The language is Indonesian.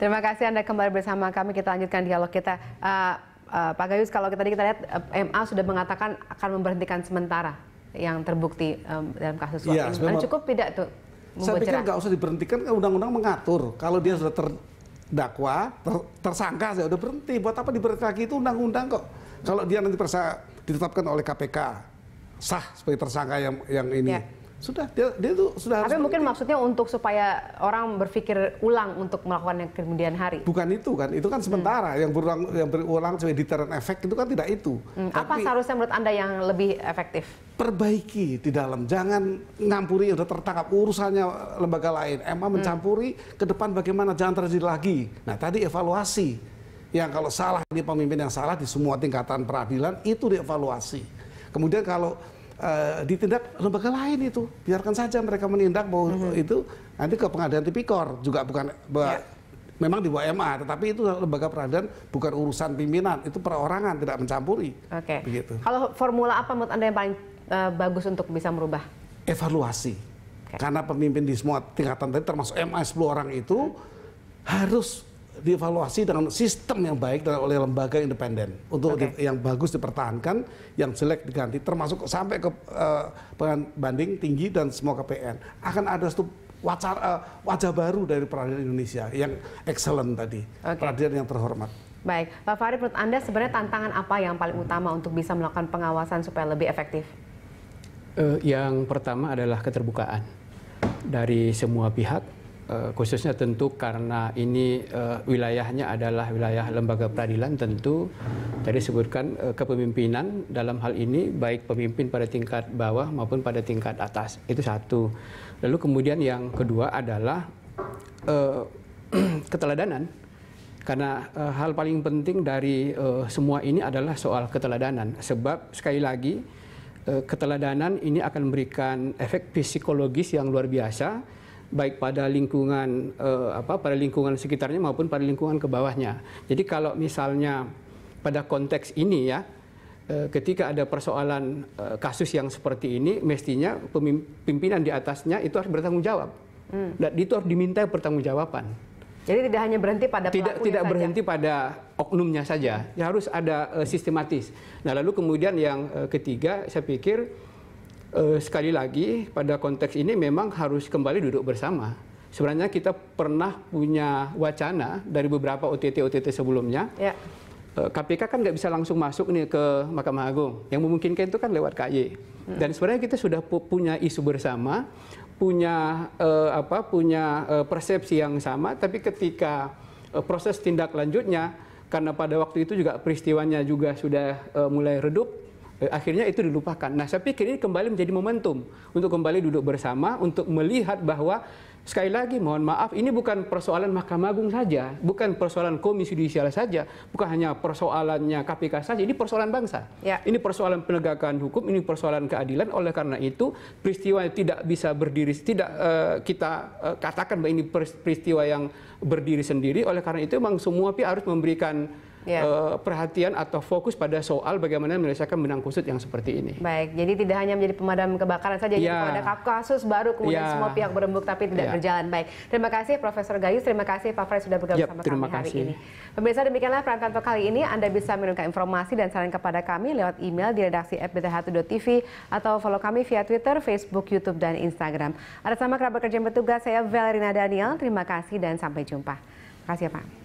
Terima kasih Anda kembali bersama kami. Kita lanjutkan dialog kita. Uh, uh, Pak Gayus, kalau tadi kita lihat uh, eh, MA sudah mengatakan akan memberhentikan sementara yang terbukti um, dalam kasus suap ya, ini. Sebenarnya, cukup tidak tuh? Saya pikir nggak usah diberhentikan, kan undang-undang mengatur. Kalau dia sudah terdakwa, ter, tersangka, saya sudah berhenti. Buat apa diberhenti lagi itu undang-undang kok. Kalau dia nanti persa ditetapkan oleh KPK, sah sebagai tersangka yang, yang ini. Ya sudah dia, dia tuh sudah tapi mungkin maksudnya untuk supaya orang berpikir ulang untuk melakukan yang kemudian hari bukan itu kan itu kan sementara hmm. yang berulang yang berulang sebagai deterrent efek itu kan tidak itu hmm. Tapi, apa seharusnya menurut anda yang lebih efektif perbaiki di dalam jangan ngampuri udah tertangkap urusannya lembaga lain emang hmm. mencampuri ke depan bagaimana jangan terjadi lagi nah tadi evaluasi yang kalau salah ini pemimpin yang salah di semua tingkatan peradilan itu dievaluasi kemudian kalau uh, ditindak lembaga lain itu. Biarkan saja mereka menindak bahwa mm -hmm. itu nanti ke pengadilan tipikor juga bukan yeah. memang di bawah MA, tetapi itu lembaga peradilan bukan urusan pimpinan, itu perorangan tidak mencampuri. Oke. Okay. Begitu. Kalau formula apa menurut anda yang paling uh, bagus untuk bisa merubah? Evaluasi. Okay. Karena pemimpin di semua tingkatan tadi termasuk MA 10 orang itu harus dievaluasi dengan sistem yang baik oleh lembaga independen untuk okay. yang bagus dipertahankan, yang jelek diganti, termasuk sampai ke uh, banding tinggi dan semua KPN akan ada satu wajah, eh, uh, wajah baru dari peradilan Indonesia yang excellent tadi, okay. peradilan yang terhormat. Baik, Pak Farid, menurut Anda sebenarnya tantangan apa yang paling utama untuk bisa melakukan pengawasan supaya lebih efektif? Uh, yang pertama adalah keterbukaan dari semua pihak Eh, khususnya tentu karena ini uh, wilayahnya adalah wilayah lembaga peradilan tentu tadi sebutkan uh, eh, kepemimpinan dalam hal ini baik pemimpin pada tingkat bawah maupun pada tingkat atas itu satu lalu kemudian yang kedua adalah uh, keteladanan karena uh, hal paling penting dari uh, semua ini adalah soal keteladanan sebab sekali lagi keteladanan ini akan memberikan efek psikologis yang luar biasa baik pada lingkungan eh, apa pada lingkungan sekitarnya maupun pada lingkungan ke bawahnya. Jadi kalau misalnya pada konteks ini ya eh, ketika ada persoalan eh, kasus yang seperti ini mestinya pimpinan di atasnya itu harus bertanggung jawab. Hmm. Dan itu harus diminta pertanggungjawaban. Jadi tidak hanya berhenti pada tidak tidak saja. berhenti pada oknumnya saja. Ya harus ada uh, sistematis. Nah, lalu kemudian yang uh, ketiga saya pikir eh, sekali lagi pada konteks ini memang harus kembali duduk bersama. Sebenarnya kita pernah punya wacana dari beberapa OTT-OTT sebelumnya. Ya. KPK eh, kan nggak bisa langsung masuk nih ke Mahkamah Agung. Yang memungkinkan itu kan lewat KY. Hmm. Dan sebenarnya kita sudah pu punya isu bersama, punya uh, apa, punya uh, persepsi yang sama. Tapi ketika uh, proses tindak lanjutnya, karena pada waktu itu juga peristiwanya juga sudah uh, mulai redup, Eh, akhirnya itu dilupakan. Nah, saya pikir ini kembali menjadi momentum untuk kembali duduk bersama untuk melihat bahwa sekali lagi mohon maaf ini bukan persoalan Mahkamah Agung saja, bukan persoalan Komisi Yudisial saja, bukan hanya persoalannya KPK saja, ini persoalan bangsa. Ya. Ini persoalan penegakan hukum, ini persoalan keadilan. Oleh karena itu, peristiwa yang tidak bisa berdiri tidak uh, kita uh, katakan bahwa ini peristiwa yang berdiri sendiri. Oleh karena itu memang semua pihak harus memberikan yeah. Ya. perhatian atau fokus pada soal bagaimana menyelesaikan benang kusut yang seperti ini. Baik, jadi tidak hanya menjadi pemadam kebakaran saja, yeah. jadi ya. ada kasus baru kemudian yeah. semua pihak berembuk tapi tidak yeah. berjalan baik. Terima kasih Profesor Gayus, terima kasih Pak Fred sudah bergabung yep, sama kami kasih. hari ini. Pemirsa demikianlah untuk kali ini, Anda bisa menurunkan informasi dan saran kepada kami lewat email di redaksi fbth1.tv atau follow kami via Twitter, Facebook, Youtube, dan Instagram. Ada sama kerabat kerja yang bertugas, saya Valerina Daniel, terima kasih dan sampai jumpa. Terima kasih ya Pak.